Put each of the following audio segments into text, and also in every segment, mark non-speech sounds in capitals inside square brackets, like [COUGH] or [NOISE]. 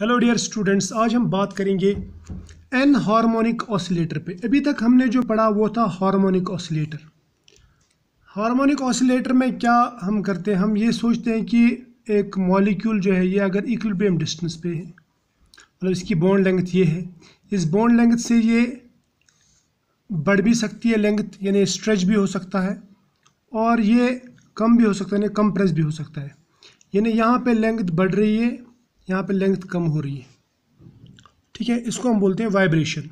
Hello dear students आज हम बात करेंगे एन हार्मोनिक ऑसिलेटर पे अभी तक हमने जो पढ़ा वो था हार्मोनिक ऑसिलेटर हार्मोनिक ऑसिलेटर में क्या हम करते हैं हम ये सोचते हैं कि एक मॉलिक्यूल जो है ये अगर इक्विलिब्रियम डिस्टेंस पे है मतलब इसकी बॉन्ड लेंथ ये है इस बॉन्ड लेंथ से ये बढ़ भी सकती है लेंथ यानी स्ट्रेच भी हो सकता है और ये कम भी हो सकता है यानी कंप्रेस भी हो सकता है यानी यहाँ पे लेंथ बढ़ रही है यहाँ पे लेंथ कम हो रही है ठीक है इसको हम बोलते हैं वाइब्रेशन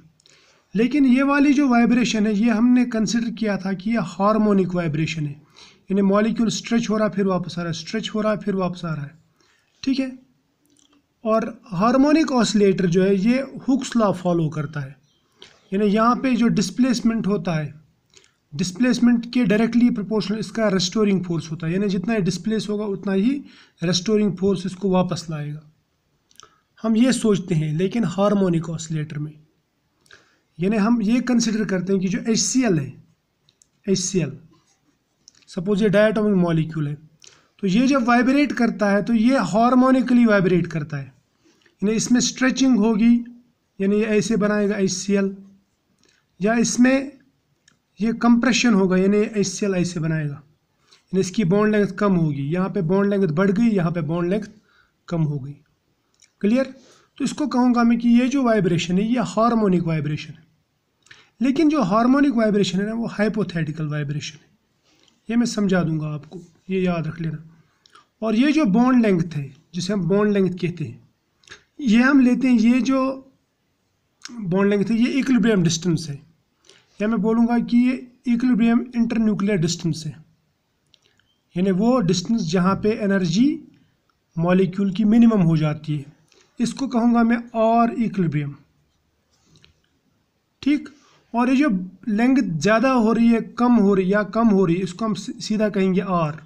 लेकिन ये वाली जो वाइब्रेशन है ये हमने कंसिडर किया था कि ये हारमोनिक वाइब्रेशन है यानी मॉलिक्यूल स्ट्रेच हो रहा फिर वापस आ रहा है स्ट्रेच हो रहा फिर वापस आ रहा है ठीक है और हारमोनिक ऑसिलेटर जो है ये हुक्स लॉ फॉलो करता है यानी यहाँ पे जो डिस्प्लेसमेंट होता है डिस्प्लेसमेंट के डायरेक्टली प्रोपोर्शनल इसका रेस्टोरिंग फोर्स होता है यानी जितना डिस्प्लेस होगा उतना ही रेस्टोरिंग फोर्स इसको वापस लाएगा हम ये सोचते हैं लेकिन हार्मोनिक ऑसिलेटर में यानी हम ये कंसिडर करते हैं कि जो एच सी एल है एच सी एल सपोज ये डायटोमिक मॉलिक्यूल है तो ये जब वाइब्रेट करता है तो ये हार्मोनिकली वाइब्रेट करता है यानी इसमें स्ट्रेचिंग होगी यानी ये ऐसे बनाएगा एच सी एल या इसमें ये कंप्रेशन होगा यानी एच सी एल ऐसे बनाएगा यानी इसकी बॉन्ड लेंथ कम होगी यहाँ पे बॉन्ड लेंथ बढ़ गई यहाँ पे बॉन्ड लेंथ कम हो गई क्लियर तो इसको कहूँगा मैं कि ये जो वाइब्रेशन है ये हार्मोनिक वाइब्रेशन है लेकिन जो हार्मोनिक वाइब्रेशन है ना वो हाइपोथेटिकल वाइब्रेशन है ये मैं समझा दूंगा आपको ये याद रख लेना और ये जो बॉन्ड लेंथ है जिसे हम बॉन्ड लेंथ कहते हैं ये हम लेते हैं ये जो बॉन्ड लेंथ है ये इक्लिब्रियम डिस्टेंस है या मैं बोलूँगा कि ये इक्लिब्रियम इंटरन्यूक्लियर डिस्टेंस है यानी वो डिस्टेंस जहाँ पे एनर्जी मॉलिक्यूल की मिनिमम हो जाती है इसको कहूँगा मैं और इक्विलिब्रियम ठीक और ये जो लेंथ ज़्यादा हो रही है कम हो रही है या कम हो रही है इसको हम सीधा कहेंगे आर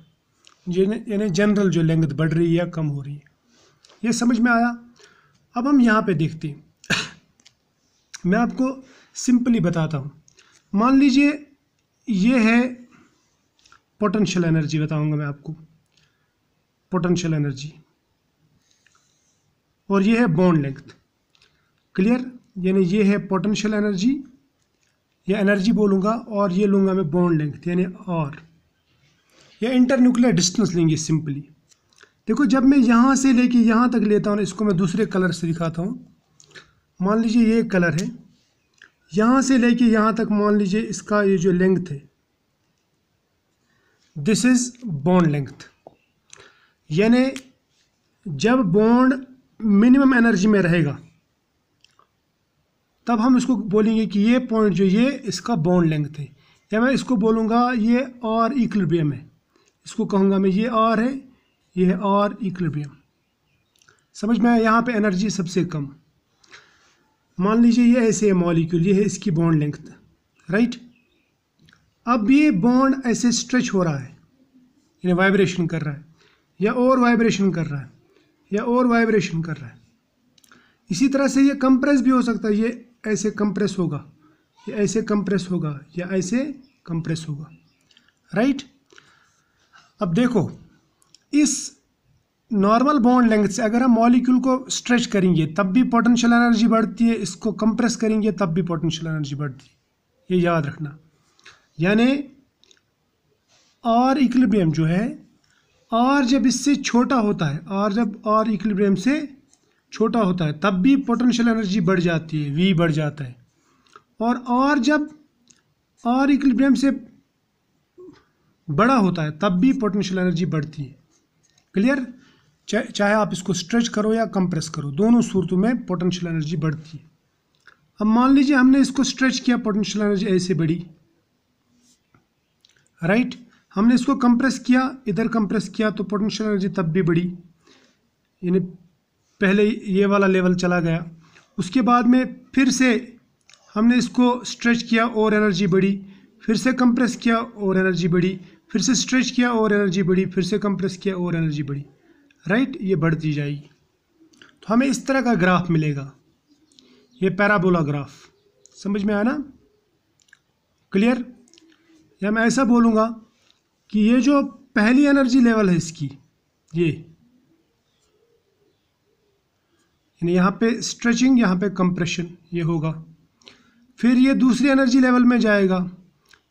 यानी जनरल जो लेंथ बढ़ रही है या कम हो रही है ये समझ में आया अब हम यहाँ पे देखते हैं [COUGHS] मैं आपको सिंपली बताता हूँ मान लीजिए ये है पोटेंशियल एनर्जी बताऊँगा मैं आपको पोटेंशियल एनर्जी और ये है बॉन्ड लेंथ क्लियर यानी ये है पोटेंशियल एनर्जी या एनर्जी बोलूँगा और ये लूँगा मैं बॉन्ड लेंथ यानी और या इंटर न्यूक्लियर डिस्टेंस लेंगे सिंपली देखो जब मैं यहाँ से लेके यहाँ तक लेता हूँ इसको मैं दूसरे कलर से दिखाता हूँ मान लीजिए ये कलर है यहाँ से लेके यहाँ तक मान लीजिए इसका ये जो लेंथ है दिस इज़ बॉन्ड लेंथ यानी जब बॉन्ड मिनिमम एनर्जी में रहेगा तब हम इसको बोलेंगे कि ये पॉइंट जो ये इसका बॉन्ड लेंथ है या मैं इसको बोलूँगा ये आर इक्लिबियम है इसको कहूँगा मैं ये आर है ये है और समझ में आया यहाँ पे एनर्जी सबसे कम मान लीजिए ये ऐसे है मॉलिक्यूल ये है इसकी बॉन्ड लेंथ राइट अब ये बॉन्ड ऐसे स्ट्रेच हो रहा है यानी वाइब्रेशन कर रहा है या और वाइब्रेशन कर रहा है या और वाइब्रेशन कर रहा है इसी तरह से ये कंप्रेस भी हो सकता है ये ऐसे कंप्रेस होगा ये ऐसे कंप्रेस होगा या ऐसे कंप्रेस होगा राइट अब देखो इस नॉर्मल बॉन्ड लेंथ से अगर हम मॉलिक्यूल को स्ट्रेच करेंगे तब भी पोटेंशियल एनर्जी बढ़ती है इसको कंप्रेस करेंगे तब भी पोटेंशियल एनर्जी बढ़ती है ये याद रखना यानी और इक्लिबियम जो है और जब इससे छोटा होता है और जब और इक्विलिब्रियम से छोटा होता है तब भी पोटेंशियल एनर्जी बढ़ जाती है वी बढ़ जाता है और और जब और इक्विलिब्रियम से बड़ा होता है तब भी पोटेंशियल एनर्जी बढ़ती है क्लियर चा, चाहे आप इसको स्ट्रेच करो या कंप्रेस करो दोनों सूरतों में पोटेंशियल एनर्जी बढ़ती है अब मान लीजिए हमने इसको स्ट्रेच किया पोटेंशियल एनर्जी ऐसे बढ़ी राइट right? हमने इसको कंप्रेस किया इधर कंप्रेस किया तो पोटेंशियल एनर्जी तब भी बढ़ी यानी पहले ये वाला लेवल चला गया उसके बाद में फिर से हमने इसको स्ट्रेच किया और एनर्जी बढ़ी फिर से कंप्रेस किया और एनर्जी बढ़ी फिर से स्ट्रेच किया और एनर्जी बढ़ी फिर से कंप्रेस किया और एनर्जी बढ़ी राइट ये बढ़ती जाएगी तो हमें इस तरह का ग्राफ मिलेगा ये पैराबोला ग्राफ समझ में आया ना क्लियर या मैं ऐसा बोलूँगा कि ये जो पहली एनर्जी लेवल है इसकी ये यानी यहाँ पे स्ट्रेचिंग यहाँ पे कंप्रेशन ये होगा फिर ये दूसरी एनर्जी लेवल में जाएगा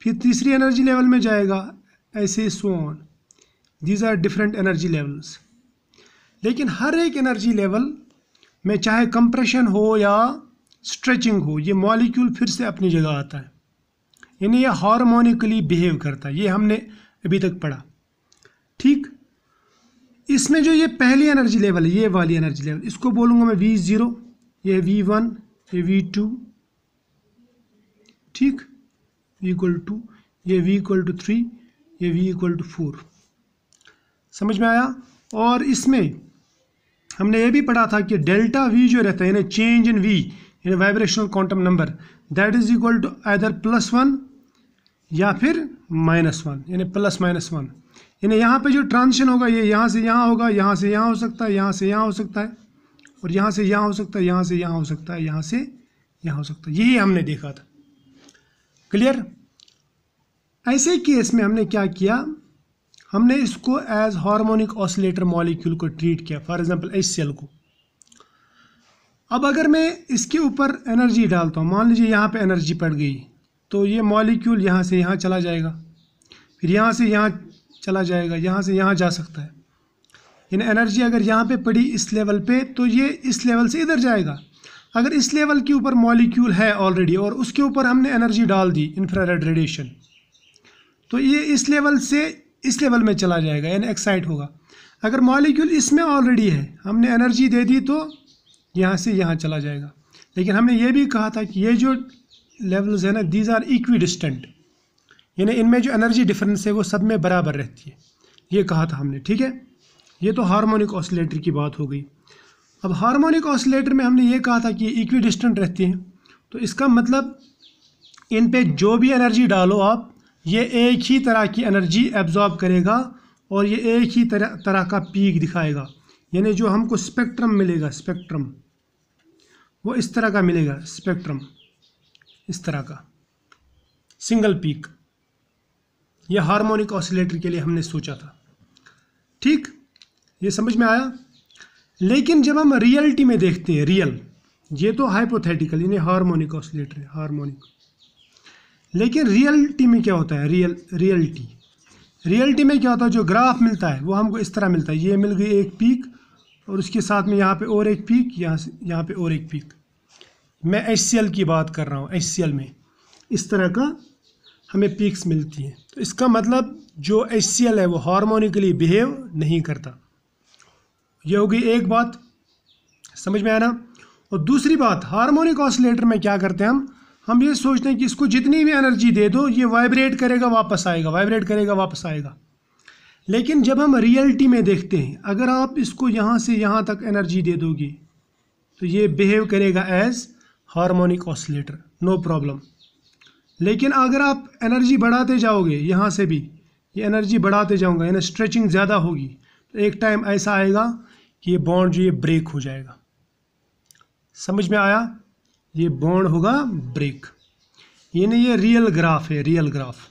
फिर तीसरी एनर्जी लेवल में जाएगा ऐसे so on these are different energy levels लेकिन हर एक एनर्जी लेवल में चाहे कंप्रेशन हो या स्ट्रेचिंग हो ये मॉलिक्यूल फिर से अपनी जगह आता है यानी ये हार्मोनिकली बिहेव करता है ये हमने अभी तक पढ़ा ठीक इसमें जो ये पहली एनर्जी लेवल है ये वाली एनर्जी लेवल इसको बोलूँगा मैं वी ज़ीरो ये वी वन ये वी टू ठीक वी इक्वल टू ये वी इक्वल टू थ्री ये वी इक्वल टू फोर समझ में आया और इसमें हमने ये भी पढ़ा था कि डेल्टा वी जो रहता है यानी चेंज इन वी यानी vibrational quantum number that is equal to either plus one या फिर माइनस वन यानी प्लस माइनस वन यानी यहाँ पे जो ट्रांजिशन होगा ये यहाँ से यहाँ होगा यहाँ से यहाँ हो सकता है यहाँ से यहाँ हो सकता है और यहाँ से यहाँ हो सकता है यहाँ से यहाँ हो सकता है यहाँ से यहाँ हो सकता है यही हमने देखा था क्लियर ऐसे केस में हमने क्या किया हमने इसको एज हार्मोनिक ऑसिलेटर मॉलिक्यूल को ट्रीट किया फॉर एग्जांपल इस सेल को अब अगर मैं इसके ऊपर एनर्जी डालता हूँ मान लीजिए यहाँ पे एनर्जी पड़ गई तो ये मॉलिक्यूल यहाँ से यहाँ चला जाएगा फिर यहाँ से यहाँ चला जाएगा यहाँ से यहाँ जा सकता है इन एनर्जी अगर यहाँ पे पड़ी इस लेवल पे तो ये इस लेवल से इधर जाएगा अगर इस लेवल के ऊपर मॉलिक्यूल है ऑलरेडी और उसके ऊपर हमने एनर्जी डाल दी इन्फ्रारेड रेडिएशन तो ये इस लेवल से इस लेवल में चला जाएगा यानी एक्साइट होगा अगर मॉलिक्यूल इसमें ऑलरेडी है हमने एनर्जी दे दी तो यहाँ से यहाँ चला जाएगा लेकिन हमने ये भी कहा था कि ये जो लेवल्स हैं ना दीज आर इक्वी डिस्टेंट यानी इनमें जो एनर्जी डिफरेंस है वो सब में बराबर रहती है ये कहा था हमने ठीक है ये तो हारमोनिक ऑसिलेटर की बात हो गई अब हारमोनिक ऑसिलेटर में हमने ये कहा था कि इक्वी डिस्टेंट रहती हैं तो इसका मतलब इन पर जो भी एनर्जी डालो आप ये एक ही तरह की एनर्जी एब्जॉर्ब करेगा और ये एक ही तरह तरह का पीक दिखाएगा यानी जो हमको स्पेक्ट्रम मिलेगा स्पेक्ट्रम वो इस तरह का मिलेगा स्पेक्ट्रम इस तरह का सिंगल पीक यह हार्मोनिक ऑसिलेटर के लिए हमने सोचा था ठीक ये समझ में आया लेकिन जब हम रियलिटी में देखते हैं रियल ये तो हाइपोथेटिकल यानी हार्मोनिक ऑसिलेटर है हार्मोनिक लेकिन रियलिटी में क्या होता है रियल रियलिटी रियलिटी में क्या होता है जो ग्राफ मिलता है वो हमको इस तरह मिलता है ये मिल गई एक पीक और उसके साथ में यहाँ पे और एक पीक यहाँ से यहाँ पे और एक पीक मैं एच की बात कर रहा हूँ एच में इस तरह का हमें पीक्स मिलती हैं तो इसका मतलब जो एच है वो हारमोनिकली बिहेव नहीं करता ये होगी एक बात समझ में आना और दूसरी बात हार्मोनिक ऑसिलेटर में क्या करते हैं हम हम ये सोचते हैं कि इसको जितनी भी एनर्जी दे दो ये वाइब्रेट करेगा वापस आएगा वाइब्रेट करेगा वापस आएगा लेकिन जब हम रियलिटी में देखते हैं अगर आप इसको यहाँ से यहाँ तक एनर्जी दे दोगे तो ये बिहेव करेगा as harmonic oscillator no problem लेकिन अगर आप एनर्जी बढ़ाते जाओगे यहाँ से भी ये एनर्जी बढ़ाते जाऊँगा यानी स्ट्रेचिंग ज़्यादा होगी तो एक टाइम ऐसा आएगा कि ये बॉन्ड जो ये ब्रेक हो जाएगा समझ में आया ये बॉन्ड होगा ब्रेक यानी ये रियल ग्राफ है रियल ग्राफ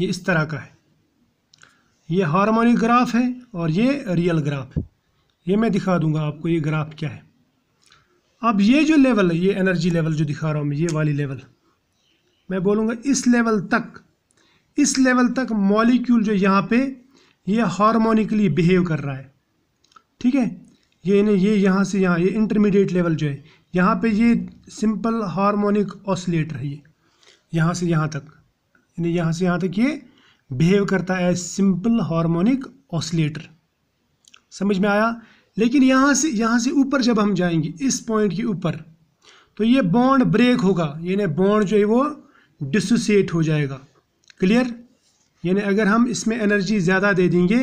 ये इस तरह का है ये हारमोनिक ग्राफ है और ये रियल ग्राफ है ये मैं दिखा दूंगा आपको ये ग्राफ क्या है अब ये जो लेवल है ये एनर्जी लेवल जो दिखा रहा हूँ मैं ये वाली लेवल मैं बोलूँगा इस लेवल तक इस लेवल तक मॉलिक्यूल जो यहाँ पे ये हारमोनिकली बिहेव कर रहा है ठीक है ये इन्हें ये यहाँ से यहाँ ये इंटरमीडिएट लेवल जो है यहाँ पे ये सिंपल हारमोनिक ऑसिलेटर है ये यहाँ से यहाँ तक यानी यहाँ से यहाँ तक ये बिहेव करता है सिंपल हारमोनिक ऑसिलेटर समझ में आया लेकिन यहाँ से यहाँ से ऊपर जब हम जाएंगे इस पॉइंट के ऊपर तो ये बॉन्ड ब्रेक होगा यानी बॉन्ड जो है वो डिसोसिएट हो जाएगा क्लियर यानी अगर हम इसमें एनर्जी ज़्यादा दे देंगे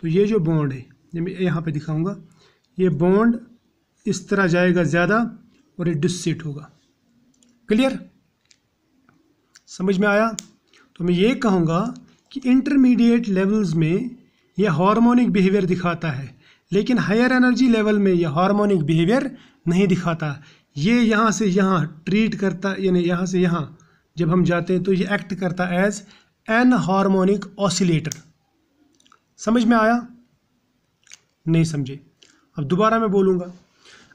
तो ये जो बॉन्ड है ये मैं यहाँ पर दिखाऊँगा ये बॉन्ड इस तरह जाएगा ज़्यादा और ये डिसोसिएट होगा क्लियर समझ में आया तो मैं ये कहूँगा कि इंटरमीडिएट लेवल्स में यह हार्मोनिक बिहेवियर दिखाता है लेकिन हायर एनर्जी लेवल में यह हार्मोनिक बिहेवियर नहीं दिखाता ये यहाँ से यहाँ ट्रीट करता यानी यहाँ से यहाँ जब हम जाते हैं तो ये एक्ट करता एज एन हार्मोनिक ऑसिलेटर समझ में आया नहीं समझे अब दोबारा मैं बोलूँगा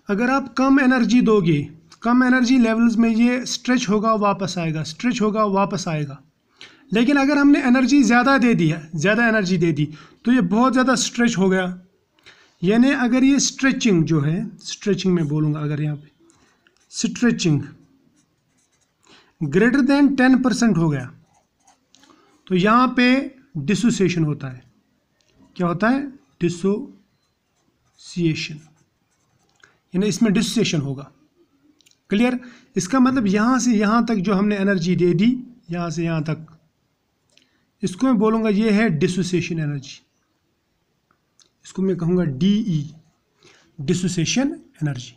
अगर आप कम एनर्जी दोगे कम एनर्जी लेवल्स में ये स्ट्रेच होगा वापस आएगा स्ट्रेच होगा वापस आएगा लेकिन अगर हमने एनर्जी ज़्यादा दे दी है ज़्यादा एनर्जी दे दी तो ये बहुत ज़्यादा स्ट्रेच हो गया यानी अगर ये स्ट्रेचिंग जो है स्ट्रेचिंग में बोलूँगा अगर यहाँ पे stretching greater than ten percent हो गया तो यहाँ पे डिसोसिएशन होता है क्या होता है डिसोसिएशन यानी इसमें डिसोसिएशन होगा क्लियर इसका मतलब यहाँ से यहाँ तक जो हमने एनर्जी दे दी यहाँ से यहाँ तक इसको मैं बोलूँगा ये है डिसोसिएशन एनर्जी इसको मैं कहूँगा D E dissociation energy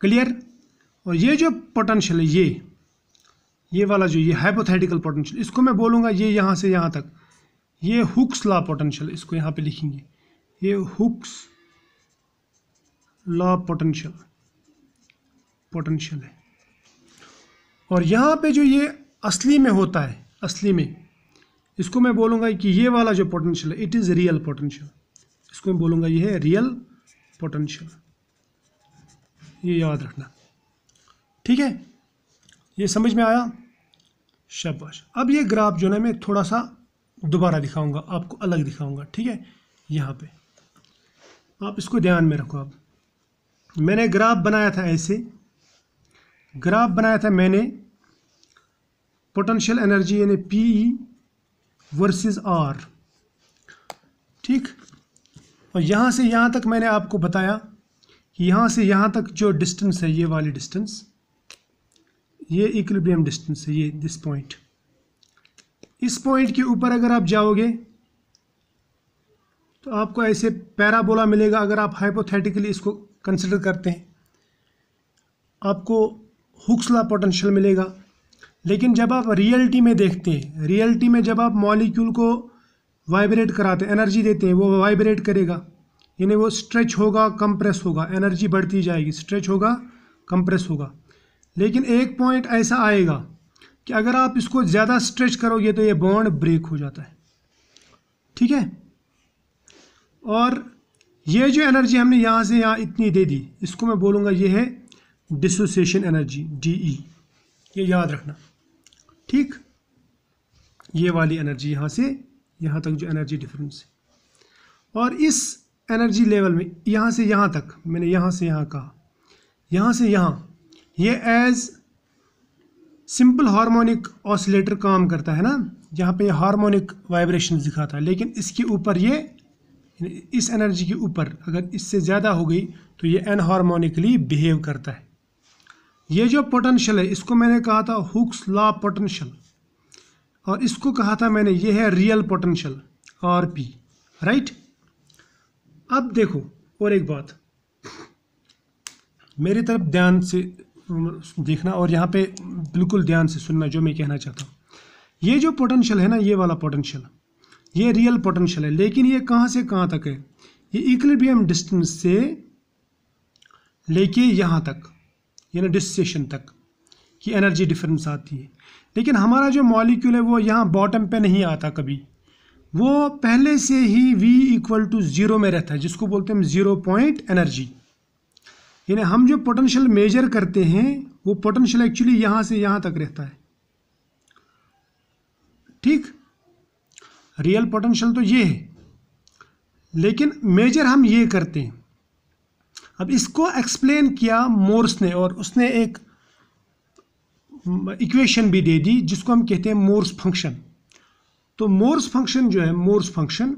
clear और ये जो पोटेंशियल है ये ये वाला जो ये हाइपोथेटिकल पोटेंशियल इसको मैं बोलूँगा ये यहाँ से यहाँ तक ये हुक्स लॉ पोटेंशियल इसको यहाँ पे लिखेंगे ये हुक्स लॉ पोटेंशियल पोटेंशियल है और यहाँ पे जो ये असली में होता है असली में इसको मैं बोलूँगा कि ये वाला जो पोटेंशियल है इट इज़ रियल पोटेंशियल इसको मैं बोलूँगा ये है रियल पोटेंशियल ये याद रखना ठीक है ये समझ में आया शाबाश अब ये ग्राफ जो है मैं थोड़ा सा दोबारा दिखाऊंगा आपको अलग दिखाऊंगा ठीक है यहाँ पे आप इसको ध्यान में रखो आप मैंने ग्राफ बनाया था ऐसे ग्राफ बनाया था मैंने पोटेंशियल एनर्जी यानी पी ई वर्सेस आर ठीक और यहाँ से यहाँ तक मैंने आपको बताया कि यहाँ से यहाँ तक जो डिस्टेंस है ये वाली डिस्टेंस ये इक्विलिब्रियम डिस्टेंस है ये दिस पॉइंट इस पॉइंट के ऊपर अगर आप जाओगे तो आपको ऐसे पैराबोला मिलेगा अगर आप हाइपोथेटिकली इसको कंसिडर करते हैं आपको हुक्सला पोटेंशियल मिलेगा लेकिन जब आप रियलिटी में देखते हैं रियलिटी में जब आप मॉलिक्यूल को वाइब्रेट कराते हैं एनर्जी देते हैं वो वाइब्रेट करेगा यानी वो स्ट्रेच होगा कंप्रेस होगा एनर्जी बढ़ती जाएगी स्ट्रेच होगा कंप्रेस होगा लेकिन एक पॉइंट ऐसा आएगा कि अगर आप इसको ज़्यादा स्ट्रेच करोगे तो ये बॉन्ड ब्रेक हो जाता है ठीक है और ये जो एनर्जी हमने यहाँ से यहाँ इतनी दे दी इसको मैं बोलूँगा ये है डिसोसिएशन एनर्जी डी ई ये याद रखना ठीक ये वाली एनर्जी यहाँ से यहाँ तक जो एनर्जी डिफरेंस है और इस एनर्जी लेवल में यहाँ से यहाँ तक मैंने यहाँ से यहाँ कहा यहाँ से यहाँ ये यह एज सिंपल हार्मोनिक ऑसिलेटर काम करता है ना यहाँ पे हार्मोनिक वाइब्रेशन दिखाता है लेकिन इसके ऊपर ये इस एनर्जी के ऊपर अगर इससे ज़्यादा हो गई तो ये अनहारमोनिकली बिहेव करता है ये जो पोटेंशियल है इसको मैंने कहा था हुक्स लॉ पोटेंशियल और इसको कहा था मैंने ये है real potential R P right अब देखो और एक बात मेरी तरफ ध्यान से देखना और यहाँ पे बिल्कुल ध्यान से सुनना जो मैं कहना चाहता हूँ ये जो पोटेंशियल है ना ये वाला पोटेंशियल ये रियल पोटेंशियल है लेकिन ये कहाँ से कहाँ तक है ये इक्लिबियम डिस्टेंस से लेके यहाँ तक यानी डिस्टेशन तक कि एनर्जी डिफरेंस आती है लेकिन हमारा जो मॉलिक्यूल है वो यहाँ बॉटम पे नहीं आता कभी वो पहले से ही v इक्वल टू ज़ीरो में रहता है जिसको बोलते हैं ज़ीरो पॉइंट एनर्जी यानी हम जो पोटेंशियल मेजर करते हैं वो पोटेंशियल एक्चुअली यहाँ से यहाँ तक रहता है ठीक रियल पोटेंशियल तो ये है लेकिन मेजर हम ये करते हैं अब इसको एक्सप्लेन किया मोर्स ने और उसने एक इक्वेशन हम्म, भी दे दी जिसको हम कहते हैं मोर्स फंक्शन तो मोर्स फंक्शन जो है मोर्स फंक्शन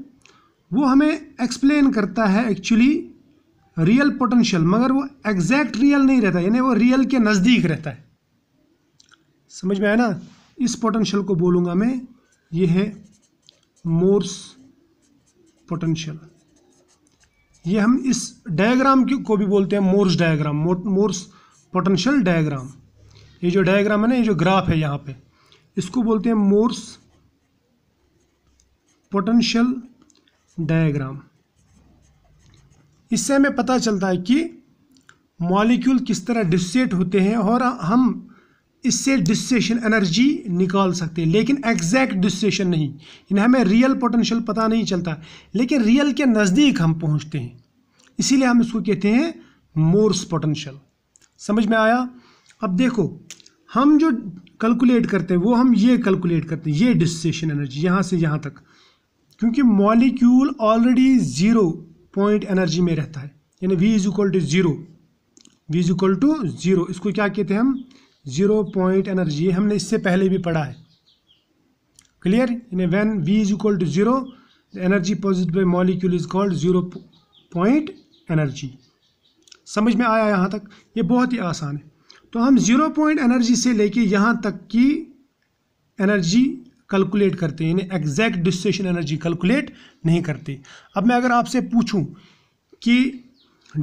वो हमें एक्सप्लेन करता है एक्चुअली रियल पोटेंशियल मगर वो एग्जैक्ट रियल नहीं रहता यानी वो रियल के नज़दीक रहता है समझ में आया ना इस पोटेंशियल को बोलूँगा मैं ये है मोर्स पोटेंशियल ये हम इस डायग्राम को भी बोलते हैं Morse diagram Morse potential diagram ये जो डायग्राम है ना ये जो ग्राफ है यहाँ पे इसको बोलते हैं मोर्स पोटेंशियल डायग्राम इससे हमें पता चलता है कि मॉलिक्यूल किस तरह डिस्सेट होते हैं और हम इससे डिस्सेशन एनर्जी निकाल सकते हैं लेकिन एग्जैक्ट डिस्सेशन नहीं इन्हें हमें रियल पोटेंशियल पता नहीं चलता लेकिन रियल के नज़दीक हम पहुंचते हैं इसीलिए हम इसको कहते हैं मोर्स पोटेंशियल समझ में आया अब देखो हम जो कैलकुलेट करते हैं वो हम ये कैलकुलेट करते हैं ये डिस्टेशन एनर्जी यहाँ से यहाँ तक क्योंकि molecule already zero point energy में रहता है यानी V is equal to zero V is equal to zero इसको क्या कहते हैं हम ज़ीरो पॉइंट एनर्जी हमने इससे पहले भी पढ़ा है क्लियर यानी when V is equal to zero energy positive by molecule is called zero point energy समझ में आया यहाँ तक ये बहुत ही आसान है तो हम ज़ीरो पॉइंट एनर्जी से लेके यहाँ तक की एनर्जी कैलकुलेट करते हैं यानी एग्जैक्ट डिस्टेशन एनर्जी कैलकुलेट नहीं करते अब मैं अगर आपसे पूछूं कि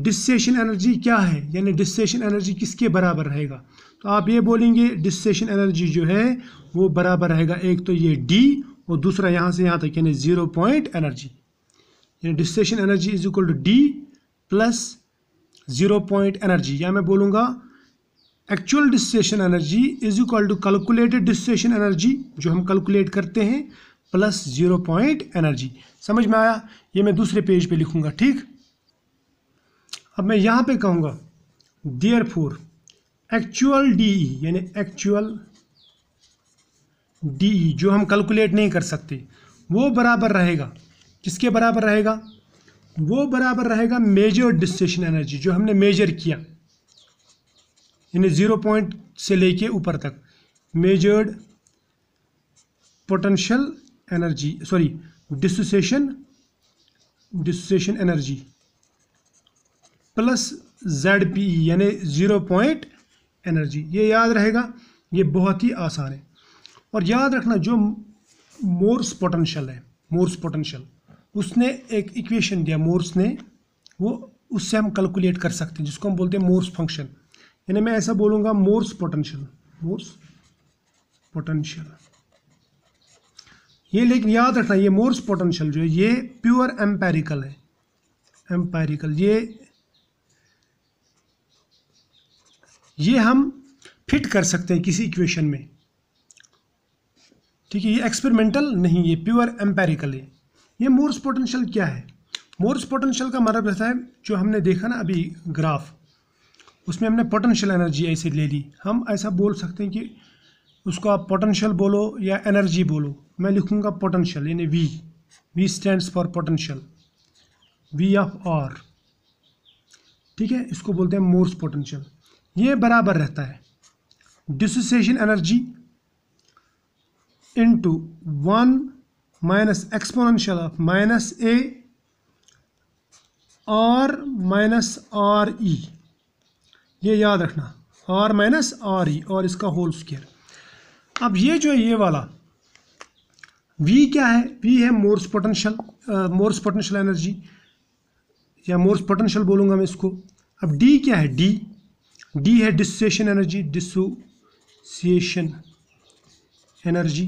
डिस्सेशन एनर्जी क्या है यानी डिस्सेशन एनर्जी किसके बराबर रहेगा तो आप ये बोलेंगे डिस्सेशन एनर्जी जो है वो बराबर रहेगा एक तो ये डी और दूसरा यहाँ से यहाँ तक यानी ज़ीरो पॉइंट एनर्जी यानी dissociation energy is equal to D plus zero point energy या मैं बोलूँगा actual dissociation energy is equal to calculated dissociation energy जो हम कैलकुलेट करते हैं प्लस जीरो पॉइंट एनर्जी समझ में आया ये मैं दूसरे पेज पे लिखूंगा ठीक अब मैं यहाँ पे कहूँगा देयर फोर एक्चुअल डी यानी एक्चुअल डी e, जो हम कैलकुलेट नहीं कर सकते वो बराबर रहेगा किसके बराबर रहेगा वो बराबर रहेगा मेजर डिस्सेशन एनर्जी जो हमने मेजर किया यानी ज़ीरो पॉइंट से लेके ऊपर तक measured potential energy sorry dissociation dissociation energy plus Z P E यानी ज़ीरो पॉइंट एनर्जी ये याद रहेगा ये बहुत ही आसान है और याद रखना जो मोर्स पोटेंशियल है मोर्स पोटेंशियल उसने एक इक्वेशन दिया मोर्स ने वो उससे हम कैलकुलेट कर सकते हैं जिसको हम बोलते हैं मोर्स फंक्शन यानी मैं ऐसा बोलूंगा मोर्स पोटेंशियल मोर्स पोटेंशियल ये लेकिन याद रखना ये मोर्स पोटेंशियल जो है ये प्योर एम्पेरिकल है एम्पेरिकल ये ये हम फिट कर सकते हैं किसी इक्वेशन में ठीक है ये एक्सपेरिमेंटल नहीं ये प्योर एम्पेरिकल है ये मोर्स पोटेंशियल क्या है मोर्स पोटेंशियल का मतलब रहता है जो हमने देखा ना अभी ग्राफ उसमें हमने पोटेंशियल एनर्जी ऐसे ले ली हम ऐसा बोल सकते हैं कि उसको आप पोटेंशियल बोलो या एनर्जी बोलो मैं लिखूंगा पोटेंशियल यानी V V stands for potential V of R ठीक है इसको बोलते हैं मोर्स पोटेंशियल ये बराबर रहता है dissociation energy into one minus exponential of minus A R minus R E ये याद रखना आर माइनस आर ई और इसका होल स्क्वेयर अब ये जो है ये वाला वी क्या है वी है Morse potential Morse potential energy या मोर्स पोटेंशियल बोलूँगा मैं इसको अब डी क्या है डी डी है डिसोसिएशन एनर्जी डिसोसिएशन एनर्जी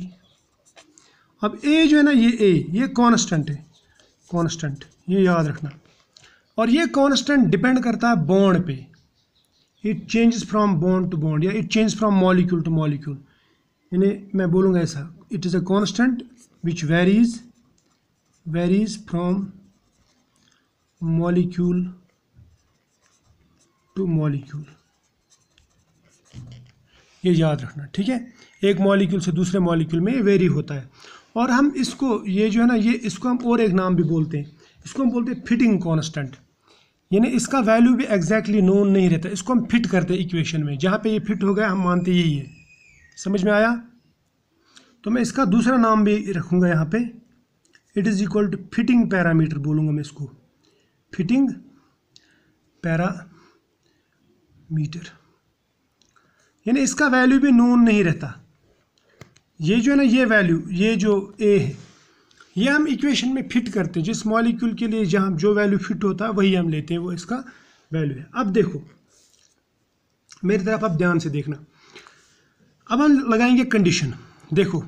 अब ए जो है ना ये ए ये कांस्टेंट है कांस्टेंट ये याद रखना और ये कांस्टेंट डिपेंड करता है बॉन्ड पे it changes from bond to bond या it change from molecule to molecule यानी मैं बोलूँगा ऐसा it is a constant which varies varies from molecule to molecule ये याद रखना ठीक है एक मॉलिक्यूल से दूसरे मॉलिक्यूल में ये वेरी होता है और हम इसको ये जो है ना ये इसको हम और एक नाम भी बोलते हैं इसको हम बोलते हैं फिटिंग कॉन्स्टेंट यानी इसका वैल्यू भी एग्जैक्टली exactly नोन नहीं रहता इसको हम फिट करते हैं इक्वेशन में जहाँ पे ये फिट हो गया हम मानते यही है समझ में आया तो मैं इसका दूसरा नाम भी रखूँगा यहाँ पे it is equal to fitting parameter बोलूँगा मैं इसको फिटिंग पैरामीटर यानी इसका वैल्यू भी नोन नहीं रहता ये जो है ना ये वैल्यू ये जो ए है ये हम इक्वेशन में फिट करते हैं जिस मॉलिक्यूल के लिए जहाँ जो वैल्यू फिट होता है वही हम लेते हैं वो इसका वैल्यू है अब देखो मेरी तरफ आप ध्यान से देखना अब हम लगाएंगे कंडीशन देखो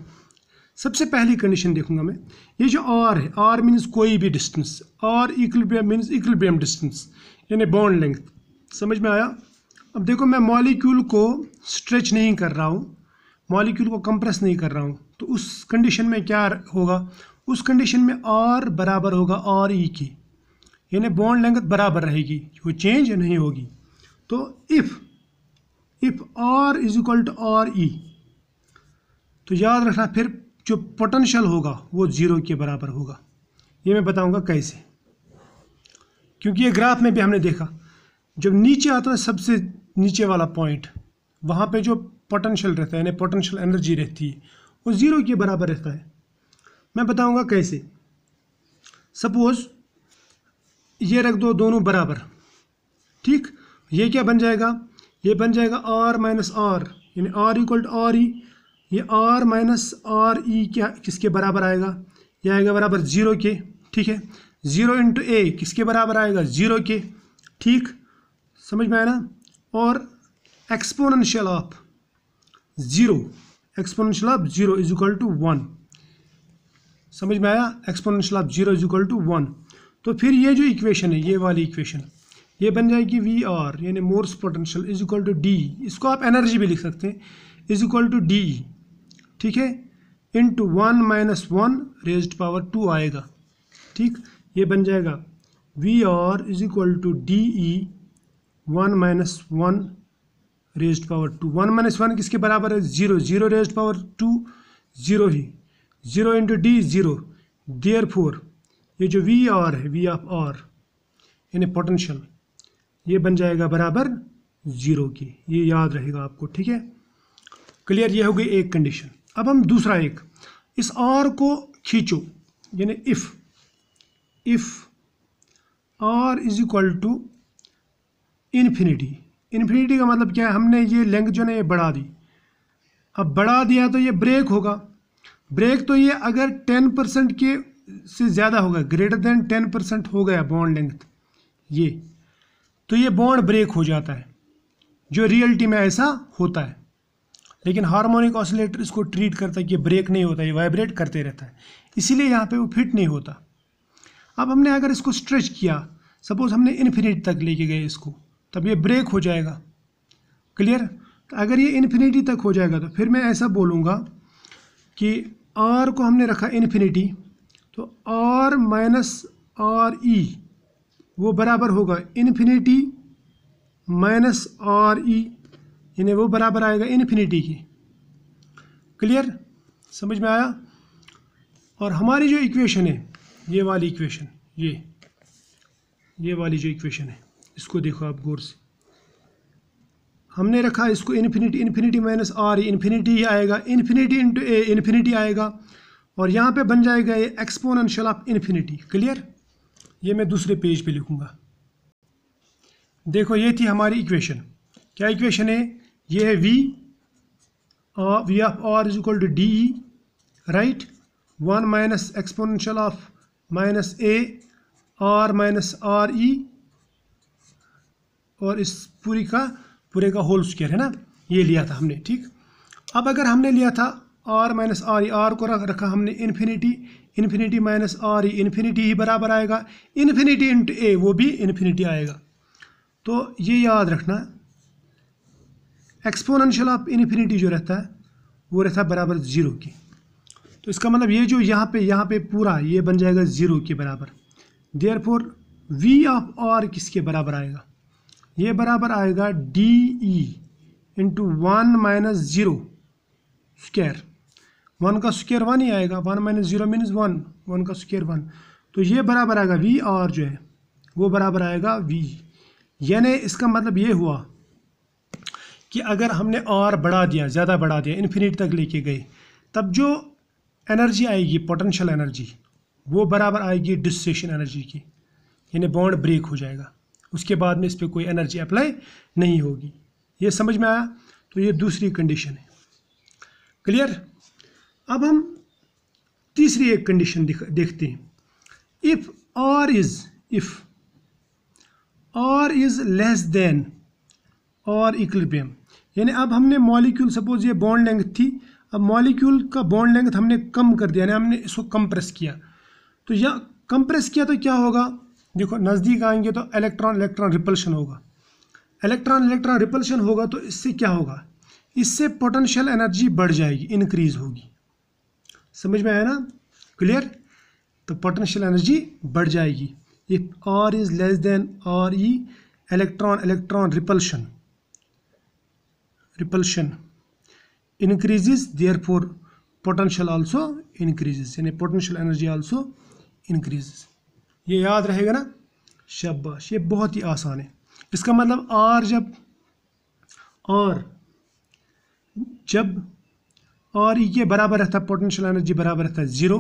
सबसे पहली कंडीशन देखूंगा मैं ये जो आर है आर मीन्स कोई भी distance R equilibrium means equilibrium distance यानी बॉन्ड लेंथ समझ में आया अब देखो मैं मॉलिक्यूल को स्ट्रेच नहीं कर रहा हूँ मॉलिक्यूल को कंप्रेस नहीं कर रहा हूँ तो उस कंडीशन में क्या होगा उस कंडीशन में आर बराबर होगा आर ई के यानी बॉन्ड लेंथ बराबर रहेगी वो चेंज नहीं होगी तो if if R is equal to R E तो याद रखना फिर जो पोटेंशियल होगा वो ज़ीरो के बराबर होगा ये मैं बताऊंगा कैसे क्योंकि ये ग्राफ में भी हमने देखा जब नीचे आता है सबसे नीचे वाला पॉइंट वहाँ पे जो पोटेंशियल रहता है यानी पोटेंशियल एनर्जी रहती है वो ज़ीरो के बराबर रहता है मैं बताऊंगा कैसे सपोज ये रख दो दोनों बराबर ठीक ये क्या बन जाएगा ये बन जाएगा आर माइनस आर यानी R equal to R E ये आर माइनस आर ई क्या किसके बराबर आएगा ये आएगा बराबर ज़ीरो के ठीक है ज़ीरो इंटू ए किसके बराबर आएगा ज़ीरो के ठीक समझ में आया ना और exponential of zero exponential of zero is equal to one समझ में आया exponential of zero is equal to one तो फिर ये जो इक्वेशन है ये वाली इक्वेशन ये बन जाएगी वी आर यानी Morse potential is equal to D इसको आप एनर्जी भी लिख सकते हैं इज इक्वल टू डी ठीक है into one minus one raise power two आएगा ठीक ये बन जाएगा V R is equal to D E one minus one raise power two one minus one किसके बराबर है zero zero raise power two zero ही zero into D zero therefore ये जो वी आर है वी ऑफ आर यानी potential ये बन जाएगा बराबर ज़ीरो की ये याद रहेगा आपको ठीक है क्लियर ये हो गई एक कंडीशन अब हम दूसरा एक इस आर को खींचो यानी if if R is equal to infinity infinity का मतलब क्या है हमने ये लेंथ जो है ये बढ़ा दी अब बढ़ा दिया तो ये ब्रेक होगा ब्रेक तो ये अगर टेन परसेंट के से ज़्यादा होगा ग्रेटर देन टेन परसेंट हो गया बॉन्ड लेंथ ये तो ये बॉन्ड ब्रेक हो जाता है जो रियलिटी में ऐसा होता है लेकिन हार्मोनिक ऑसिलेटर इसको ट्रीट करता है कि ब्रेक नहीं होता ये वाइब्रेट करते रहता है इसीलिए यहाँ पे वो फिट नहीं होता अब हमने अगर इसको स्ट्रेच किया सपोज़ हमने इन्फिनी तक लेके गए इसको तब ये ब्रेक हो जाएगा क्लियर तो अगर ये इन्फिनिटी तक हो जाएगा तो फिर मैं ऐसा बोलूँगा कि आर को हमने रखा इन्फिनिटी तो आर माइनस आर ई वो बराबर होगा इन्फिनिटी माइनस आर ई यानी वो बराबर आएगा इन्फिनिटी की क्लियर समझ में आया और हमारी जो इक्वेशन है ये वाली इक्वेशन ये ये वाली जो इक्वेशन है इसको देखो आप गौर से हमने रखा इसको infinity infinity minus R infinity ही आएगा इन्फिनिटी इंटू ए इन्फिनिटी आएगा और यहाँ पे बन जाएगा ये एक्सपोनशियल ऑफ इन्फिनिटी क्लियर ये मैं दूसरे पेज पे लिखूँगा देखो ये थी हमारी इक्वेशन क्या इक्वेशन है ये है V V of R is equal to D E right one minus exponential of minus A R minus R E और इस पूरी का पूरे का होल स्क्वायर है ना ये लिया था हमने ठीक अब अगर हमने लिया था R minus R E R को रखा हमने infinity infinity minus R E infinity ही बराबर आएगा इन्फिनिटी इंटू ए वो भी इन्फिनिटी आएगा तो ये याद रखना एक्सपोनेंशियल ऑफ इन्फिनिटी जो रहता है वो रहता है बराबर ज़ीरो के तो इसका मतलब ये जो यहाँ पे यहाँ पे पूरा ये बन जाएगा ज़ीरो के बराबर therefore V of R किसके बराबर आएगा ये बराबर आएगा D E into one minus zero square one का स्क्यर वन ही आएगा one minus zero minus one one का स्क्यर वन तो ये बराबर आएगा वी और जो है वो बराबर आएगा वी यानी इसका मतलब ये हुआ कि अगर हमने और बढ़ा दिया ज़्यादा बढ़ा दिया इन्फिनिट तक लेके गए तब जो एनर्जी आएगी पोटेंशियल एनर्जी वो बराबर आएगी डिसेशन एनर्जी की यानी बॉन्ड ब्रेक हो जाएगा उसके बाद में इस पर कोई एनर्जी अप्लाई नहीं होगी ये समझ में आया तो ये दूसरी कंडीशन है क्लियर अब हम तीसरी एक कंडीशन देखते हैं if R is if R is less than और इक्लिबियम यानी अब हमने मॉलिक्यूल सपोज ये बॉन्ड लेंथ थी अब मॉलिक्यूल का बॉन्ड लेंथ हमने कम कर दिया यानी हमने इसको कंप्रेस किया तो या कंप्रेस किया तो क्या होगा देखो नज़दीक आएंगे तो इलेक्ट्रॉन इलेक्ट्रॉन रिपल्शन होगा इलेक्ट्रॉन इलेक्ट्रॉन रिपल्शन होगा तो इससे क्या होगा इससे पोटेंशियल एनर्जी बढ़ जाएगी इनक्रीज़ होगी समझ में आया ना क्लियर तो पोटेंशियल एनर्जी बढ़ जाएगी if R is less than R E electron electron repulsion repulsion increases therefore potential also increases यानी पोटेंशियल एनर्जी ऑल्सो इंक्रीजेज ये याद रहेगा ना शब्बाश ये बहुत ही आसान है इसका मतलब आर जब और जब और ये बराबर रहता है पोटेंशियल एनर्जी बराबर रहता है ज़ीरो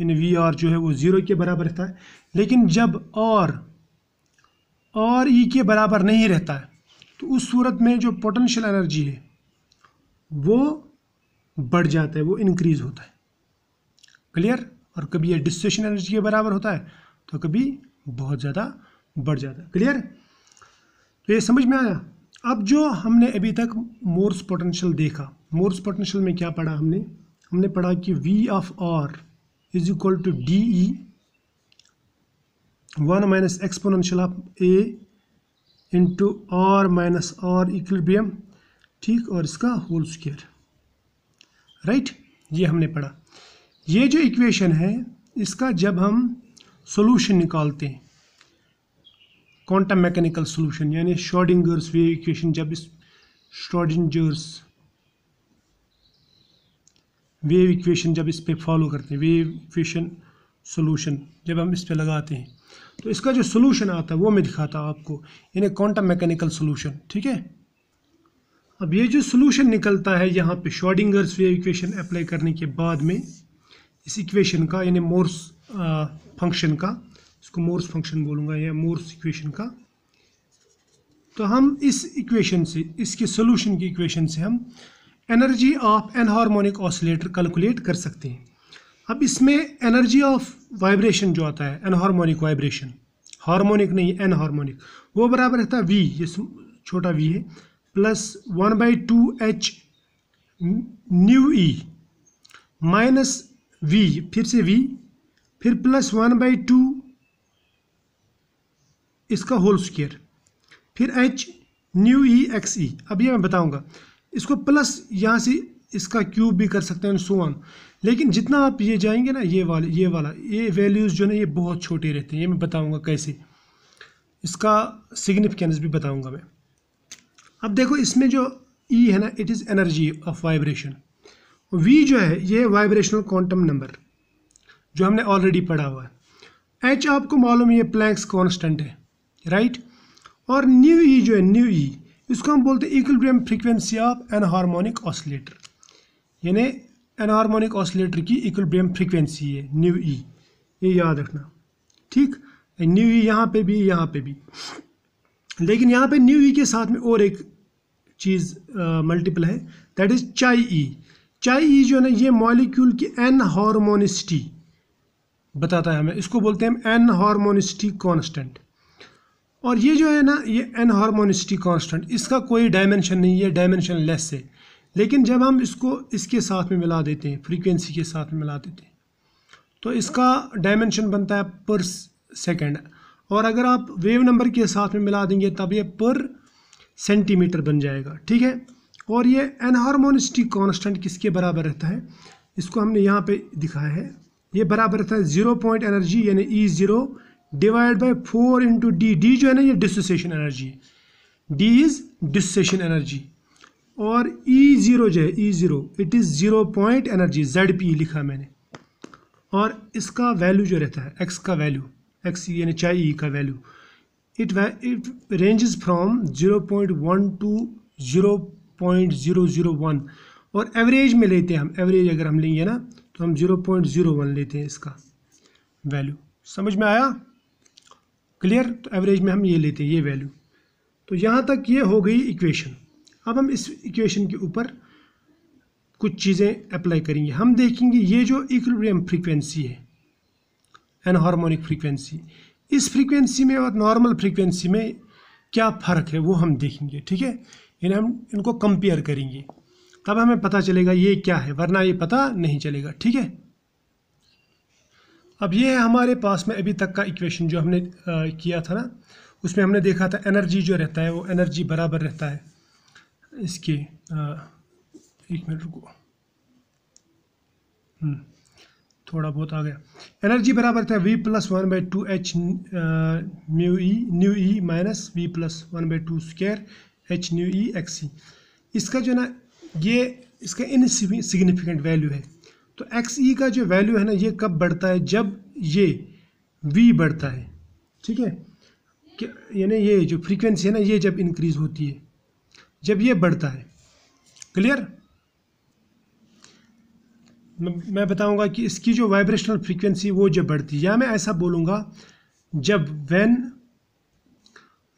यानी वी आर जो है वो ज़ीरो के बराबर रहता है लेकिन जब और और ई के बराबर नहीं रहता है तो उस सूरत में जो पोटेंशियल एनर्जी है वो बढ़ जाता है वो इंक्रीज़ होता है क्लियर और कभी ये डिस्टेशन एनर्जी के बराबर होता है तो कभी बहुत ज़्यादा बढ़ जाता है क्लियर तो ये समझ में आया अब जो हमने अभी तक मोर्स पोटेंशियल देखा मोर्स पोटेंशियल में क्या पढ़ा हमने हमने पढ़ा कि V of R is equal to D E one minus exponential of A into R minus R equilibrium ठीक और इसका होल स्क्वायर राइट ये हमने पढ़ा ये जो इक्वेशन है इसका जब हम सॉल्यूशन निकालते हैं क्वांटम मैकेनिकल सॉल्यूशन यानी शॉर्डिंगर्स वेव इक्वेशन जब इस शॉर्डिंगर्स वेव इक्वेशन जब इस पर फॉलो करते हैं वेव इक्वेशन सॉल्यूशन जब हम इस पर लगाते हैं तो इसका जो सॉल्यूशन आता है वो मैं दिखाता हूँ आपको यानी क्वांटम मैकेनिकल सॉल्यूशन ठीक है अब ये जो सॉल्यूशन निकलता है यहाँ पे शॉडिंगर्स वेव इक्वेशन अप्लाई करने के बाद में इस इक्वेशन का यानी मोर्स फंक्शन का इसको मोर्स फंक्शन बोलूँगा या मोर्स इक्वेशन का तो हम इस इक्वेशन से इसके सोल्यूशन की इक्वेशन से हम energy of anharmonic oscillator calculate कर सकते हैं अब इसमें एनर्जी ऑफ वाइब्रेशन जो आता है एनहारमोनिक वाइब्रेशन हारमोनिक नहीं एनहारमोनिक वो बराबर रहता है वी ये छोटा वी है plus one by two H nu E minus v फिर से v फिर प्लस वन बाई टू इसका होल स्क्वेयर फिर h nu E X E अब ये मैं बताऊंगा इसको प्लस यहाँ से इसका क्यूब भी कर सकते हैं सोन लेकिन जितना आप ये जाएंगे ना ये वाले ये वाला ये वैल्यूज़ जो ना ये बहुत छोटे रहते हैं ये मैं बताऊंगा कैसे इसका सिग्निफिकेंस भी बताऊंगा मैं अब देखो इसमें जो ई e है ना it is energy of vibration V जो है ये वाइब्रेशनल क्वांटम नंबर जो हमने ऑलरेडी पढ़ा हुआ है एच आपको मालूम ये प्लैंक्स कांस्टेंट है राइट और न्यू ई e जो है न्यू ई e, इसको हम बोलते हैं equilibrium frequency of an harmonic oscillator यानी एन हार्मोनिक ऑसिलेटर की इक्विलिब्रियम फ्रीक्वेंसी है न्यू ई e। ये याद रखना ठीक न्यू ई यहाँ पे भी यहाँ पे भी लेकिन यहाँ पे न्यू ई के साथ में और एक चीज़ मल्टीपल है दैट इज़ चाई ई चाहे ये जो है ना ये मॉलिक्यूल की एन हार्मोनिसिटी बताता है हमें इसको बोलते हैं हम एन हार्मोनिसिटी कॉन्स्टेंट और ये जो है ना ये एन हार्मोनिसिटी कॉन्स्टेंट इसका कोई डायमेंशन नहीं है डायमेंशन लेस है लेकिन जब हम इसको इसके साथ में मिला देते हैं फ्रीक्वेंसी के साथ में मिला देते हैं तो इसका डायमेंशन बनता है पर सेकेंड और अगर आप वेव नंबर के साथ में मिला देंगे तब ये पर सेंटीमीटर बन जाएगा ठीक है और ये एनहारमोनिस्टिक कांस्टेंट किसके बराबर रहता है इसको हमने यहाँ पे दिखाया है ये बराबर रहता है ज़ीरो पॉइंट एनर्जी यानी E zero divide by four into D D जो है ना ये dissociation energy D is dissociation energy और ई e ज़ीरो जो है E zero it is zero point energy Z P लिखा मैंने और इसका वैल्यू जो रहता है एक्स का वैल्यू एक्स यानी चाहे ई e का value it it ranges from zero point one to zero point zero zero one और एवरेज में लेते हैं हम एवरेज अगर हम लेंगे ना तो हम ज़ीरो पॉइंट ज़ीरो वन लेते हैं इसका वैल्यू समझ में आया क्लियर तो एवरेज में हम ये लेते हैं ये वैल्यू तो यहाँ तक ये हो गई इक्वेशन अब हम इस इक्वेशन के ऊपर कुछ चीज़ें अप्लाई करेंगे हम देखेंगे ये जो इक्विलिब्रियम फ्रीक्वेंसी है हारमोनिक फ्रीक्वेंसी इस फ्रीक्वेंसी में और नॉर्मल फ्रीक्वेंसी में क्या फ़र्क है वो हम देखेंगे ठीक है यानी हम इनको कंपेयर करेंगे तब हमें पता चलेगा ये क्या है वरना ये पता नहीं चलेगा ठीक है अब ये है हमारे पास में अभी तक का इक्वेशन जो हमने आ, किया था ना उसमें हमने देखा था एनर्जी जो रहता है वो एनर्जी बराबर रहता है इसके आ, एक मिनट रुको हम्म, थोड़ा बहुत आ गया एनर्जी बराबर था V plus one by two H nu E nu E minus V plus one by two square H nu E X C इसका जो ना ये इसका इन सिग्निफिकेंट वैल्यू है तो एक्स ई e का जो वैल्यू है ना ये कब बढ़ता है जब ये वी बढ़ता है ठीक है यानी ये जो फ्रीक्वेंसी है ना ये जब इंक्रीज होती है जब ये बढ़ता है क्लियर मैं बताऊंगा कि इसकी जो वाइब्रेशनल फ्रीक्वेंसी वो जब बढ़ती है या मैं ऐसा बोलूँगा जब वेन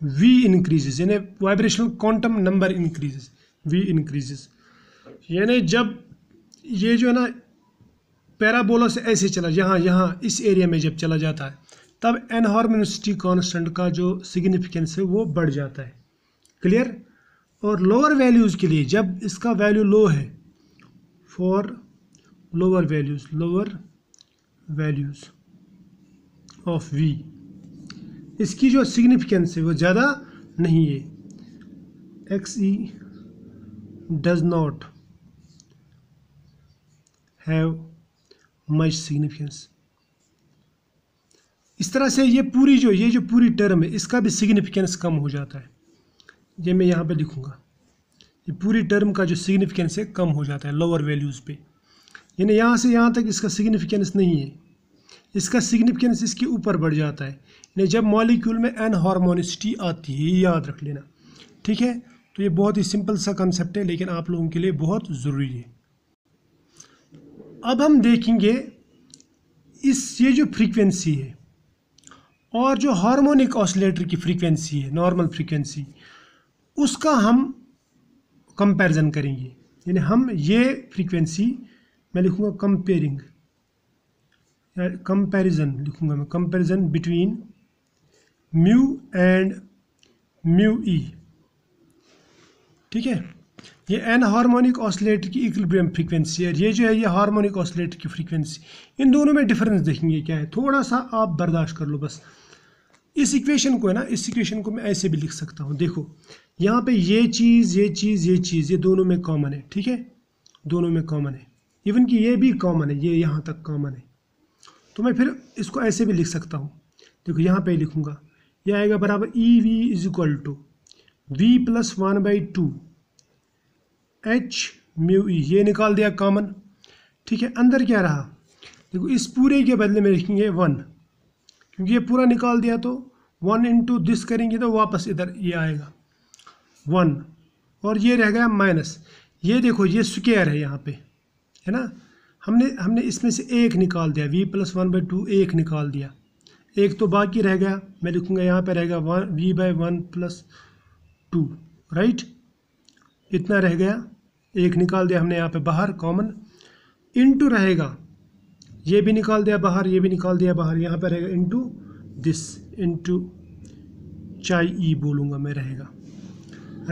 वी इंक्रीजेज़ यानी vibrational quantum number increases V increases यानी जब ये जो है ना पैराबोला से ऐसे चला यहाँ यहाँ इस एरिया में जब चला जाता है तब एनहार्मोनिसिटी कांस्टेंट का जो सिग्निफिकेंस है वो बढ़ जाता है क्लियर और लोअर वैल्यूज़ के लिए जब इसका वैल्यू लो है for lower values lower values of V इसकी जो सिग्निफिकेंस है वो ज़्यादा नहीं है X E does not have much significance इस तरह से ये पूरी जो ये जो पूरी टर्म है इसका भी सिग्निफिकेंस कम हो जाता है ये मैं यहाँ पे लिखूँगा ये पूरी टर्म का जो सिग्निफिकेंस है कम हो जाता है लोअर वैल्यूज़ पे यानी यहाँ से यहाँ तक इसका सिग्निफिकेंस नहीं है इसका सिग्निफिकेंस इसके ऊपर बढ़ जाता है यानी जब मॉलिक्यूल में एन हारमोनिसिटी आती है ये याद रख लेना ठीक है तो ये बहुत ही सिंपल सा कंसेप्ट है लेकिन आप लोगों के लिए बहुत ज़रूरी है अब हम देखेंगे इस ये जो फ्रीक्वेंसी है और जो हार्मोनिक ऑसिलेटर की फ्रीक्वेंसी है नॉर्मल फ्रीक्वेंसी उसका हम कंपैरिजन करेंगे यानी हम ये फ्रीक्वेंसी मैं लिखूँगा कंपेयरिंग या uh, कंपैरिजन लिखूंगा मैं comparison between mu and mu E ठीक है ये एन हार्मोनिक ऑसलेटर की इक्विलिब्रियम फ्रीक्वेंसी है ये जो है ये हार्मोनिक ऑसलेटर की फ्रीक्वेंसी इन दोनों में डिफरेंस देखेंगे क्या है थोड़ा सा आप बर्दाश्त कर लो बस इस इक्वेशन को है ना इस इक्वेशन को मैं ऐसे भी लिख सकता हूँ देखो यहाँ पे ये चीज़ ये चीज़ ये चीज़ ये दोनों में कॉमन है ठीक है दोनों में कॉमन है इवन कि ये भी कॉमन है ये यहाँ तक कॉमन है तो मैं फिर इसको ऐसे भी लिख सकता हूँ देखो यहाँ पे लिखूँगा ये आएगा बराबर E V is equal to V plus one by two H mu E ये निकाल दिया कॉमन ठीक है अंदर क्या रहा देखो इस पूरे के बदले में लिखेंगे वन क्योंकि ये पूरा निकाल दिया तो वन इंटू दिस करेंगे तो वापस इधर ये आएगा वन और ये रह गया माइनस ये देखो ये स्क्वेयर है यहाँ पे है ना हमने हमने इसमें से एक निकाल दिया V plus one by two एक निकाल दिया एक तो बाकी रह गया मैं लिखूँगा यहाँ पर रहेगा one V by one plus two right इतना रह गया एक निकाल दिया हमने यहाँ पे बाहर कॉमन इनटू रहेगा ये भी निकाल दिया बाहर ये भी निकाल दिया बाहर यहाँ पर रहेगा इनटू दिस इनटू चाय ई बोलूँगा मैं रहेगा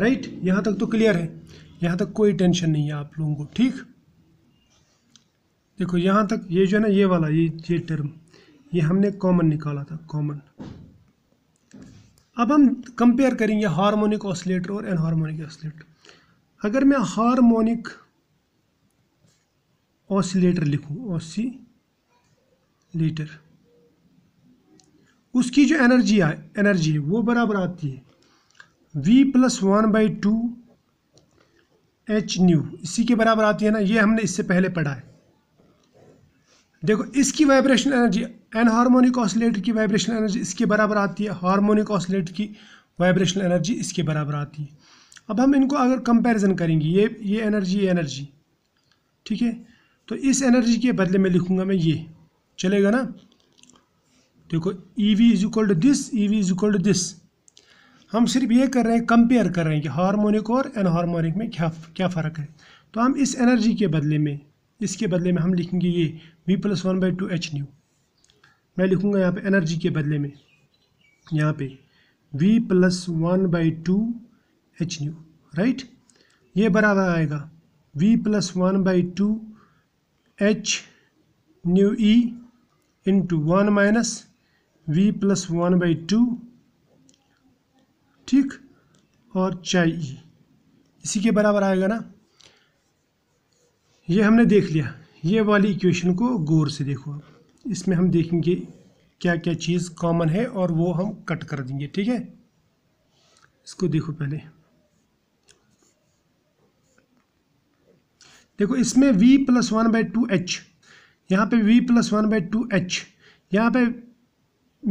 राइट यहाँ तक तो क्लियर है यहाँ तक कोई टेंशन नहीं है आप लोगों को ठीक देखो यहाँ तक ये जो है ना ये वाला ये ये टर्म ये हमने कॉमन निकाला था कॉमन अब हम कंपेयर करेंगे हार्मोनिक ऑसिलेटर और एनहार्मोनिक ऑसिलेटर अगर मैं हार्मोनिक ऑसिलेटर लिखूं ऑसिलेटर उसकी जो एनर्जी है एनर्जी है वो बराबर आती है v plus one by two H nu इसी के बराबर आती है ना ये हमने इससे पहले पढ़ा है देखो इसकी vibration energy an harmonic oscillator की वाइब्रेशन एनर्जी इसके बराबर आती है हार्मोनिक ऑसिलेटर की वाइब्रेशन एनर्जी इसके बराबर आती है अब हम इनको अगर कंपैरिजन करेंगे ये ये एनर्जी ये एनर्जी ठीक है तो इस एनर्जी के बदले में लिखूंगा मैं ये चलेगा ना देखो E V is equal to this E V is equal to this हम सिर्फ ये कर रहे हैं कंपेयर कर रहे हैं कि हारमोनिक और एनहारमोनिक में क्या क्या फ़र्क है तो हम इस एनर्जी के बदले में इसके बदले में हम लिखेंगे ये V plus one by two H nu मैं लिखूँगा यहाँ पे एनर्जी के बदले में यहाँ पे V plus one by two H nu right ये बराबर आएगा V plus one by two H nu E into one minus V plus one by two ठीक और चाई ई e। इसी के बराबर आएगा ना ये हमने देख लिया ये वाली इक्वेशन को गौर से देखो आप इसमें हम देखेंगे क्या क्या चीज़ कॉमन है और वो हम कट कर देंगे ठीक है इसको देखो पहले देखो इसमें v plus one by two H यहाँ पे v plus one by two H यहाँ पे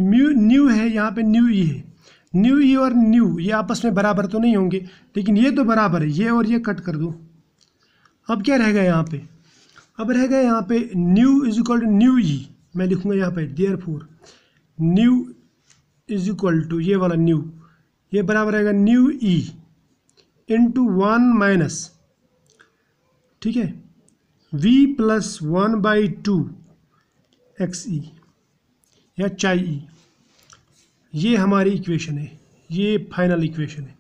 म्यू न्यू है यहाँ पे न्यू ई e है न्यू ई e और न्यू ये आपस में बराबर तो नहीं होंगे लेकिन ये तो बराबर है ये और ये कट कर दो अब क्या रहेगा यहाँ पे अब रहेगा यहाँ पे nu is equal to nu E मैं लिखूँगा यहाँ पे therefore nu is equal to ये वाला न्यू ये बराबर रहेगा nu E into one minus ठीक है V plus one by two X E या चाई ई e। ये हमारी इक्वेशन है ये फाइनल इक्वेशन है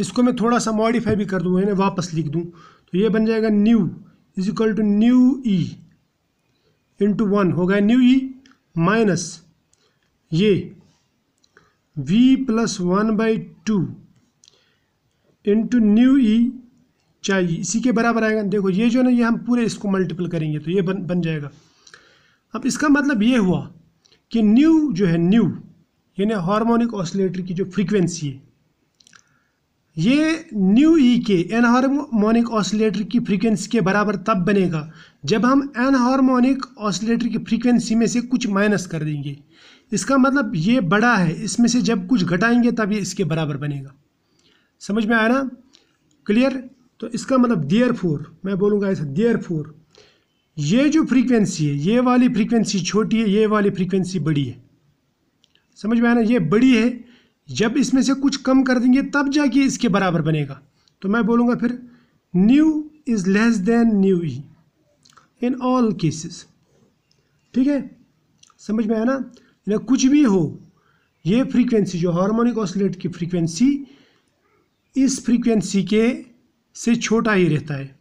इसको मैं थोड़ा सा मॉडिफाई भी कर दूँ इन्हें वापस लिख दूँ तो ये बन जाएगा nu is equal to nu E into one हो गया न्यू ई माइनस ये v plus one by two into nu E चाहिए इसी के बराबर आएगा देखो ये जो है ना ये हम पूरे इसको मल्टीपल करेंगे तो ये बन बन जाएगा अब इसका मतलब ये हुआ कि न्यू जो है न्यू यानी हार्मोनिक ऑसिलेटर की जो फ्रीक्वेंसी है ये न्यू ई के एन हारमोनिक ऑसिलेटर की फ्रीक्वेंसी के बराबर तब बनेगा जब हम एन हारमोनिक ऑसिलेटर की फ्रीक्वेंसी में से कुछ माइनस कर देंगे इसका मतलब ये बड़ा है इसमें से जब कुछ घटाएंगे तब ये इसके बराबर बनेगा समझ में आया ना क्लियर तो इसका मतलब देयर फोर मैं बोलूँगा ऐसा देयर फोर ये जो फ्रीक्वेंसी है ये वाली फ्रीक्वेंसी छोटी है ये वाली फ्रीक्वेंसी बड़ी है समझ में आया ना ये बड़ी है जब इसमें से कुछ कम कर देंगे तब जाके इसके बराबर बनेगा तो मैं बोलूँगा फिर nu is less than nu E in all cases ठीक है समझ में आया ना या कुछ भी हो ये फ्रीक्वेंसी जो हार्मोनिक ऑसलेट की फ्रीक्वेंसी इस फ्रीक्वेंसी के से छोटा ही रहता है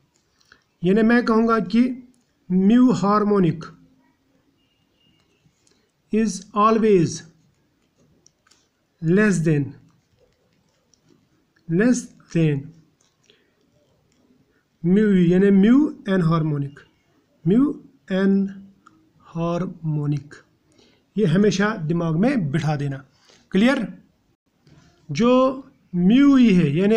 यानी मैं कहूँगा कि mu harmonic is always less than less than mu yani mu an harmonic mu an harmonic ये हमेशा दिमाग में बिठा देना क्लियर जो म्यू ई है यानी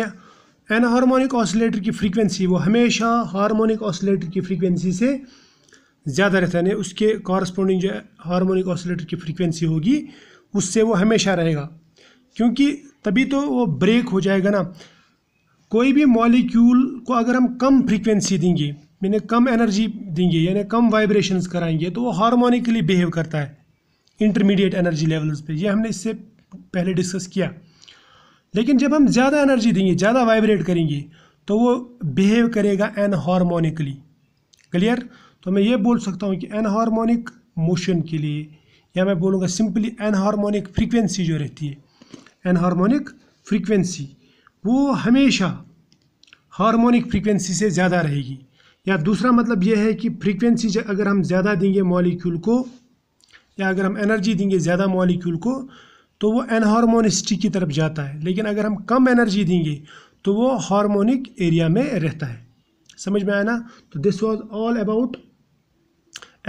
एन हार्मोनिक ऑसिलेटर की फ्रीक्वेंसी वो हमेशा हार्मोनिक ऑसिलेटर की फ्रीक्वेंसी से ज़्यादा रहता है उसके कॉरस्पॉन्डिंग जो हार्मोनिक ऑसिलेटर की फ्रीक्वेंसी होगी उससे वो हमेशा रहेगा क्योंकि तभी तो वो ब्रेक हो जाएगा ना कोई भी मॉलिक्यूल को अगर हम कम फ्रीक्वेंसी देंगे मैंने कम एनर्जी देंगे यानी कम वाइब्रेशंस कराएंगे तो वो हारमोनिकली बिहेव करता है इंटरमीडिएट एनर्जी लेवल्स पे ये हमने इससे पहले डिस्कस किया लेकिन जब हम ज़्यादा एनर्जी देंगे ज़्यादा वाइब्रेट करेंगे तो वो बिहेव करेगा एन हारमोनिकली क्लियर तो मैं ये बोल सकता हूँ कि एन हारमोनिक मोशन के लिए या मैं बोलूँगा सिंपली एन हारमोनिक फ्रीक्वेंसी जो रहती है एंड हारमोनिक फ्रीक्वेंसी वो हमेशा हार्मोनिक फ्रीक्वेंसी से ज़्यादा रहेगी या दूसरा मतलब यह है कि फ्रीक्वेंसी अगर हम ज़्यादा देंगे मॉलिक्यूल को या अगर हम एनर्जी देंगे ज़्यादा मॉलिक्यूल को तो वो एनहारमोनिस्टिक की तरफ जाता है लेकिन अगर हम कम एनर्जी देंगे तो वो हार्मोनिक एरिया में रहता है समझ में आया ना तो this was all about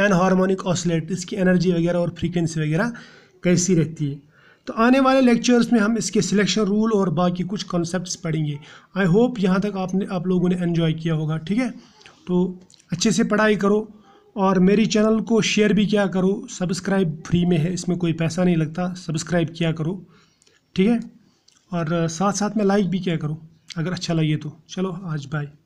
anharmonic oscillator इसकी एनर्जी वगैरह और फ्रीक्वेंसी वगैरह कैसी रहती है तो आने वाले लेक्चर्स में हम इसके सिलेक्शन रूल और बाकी कुछ कॉन्सेप्ट पढ़ेंगे आई होप यहाँ तक आपने आप लोगों ने इन्जॉय किया होगा ठीक है तो अच्छे से पढ़ाई करो और मेरी चैनल को शेयर भी किया करो सब्सक्राइब फ्री में है इसमें कोई पैसा नहीं लगता सब्सक्राइब किया करो ठीक है और साथ साथ में लाइक भी किया करो अगर अच्छा लगे तो चलो आज बाय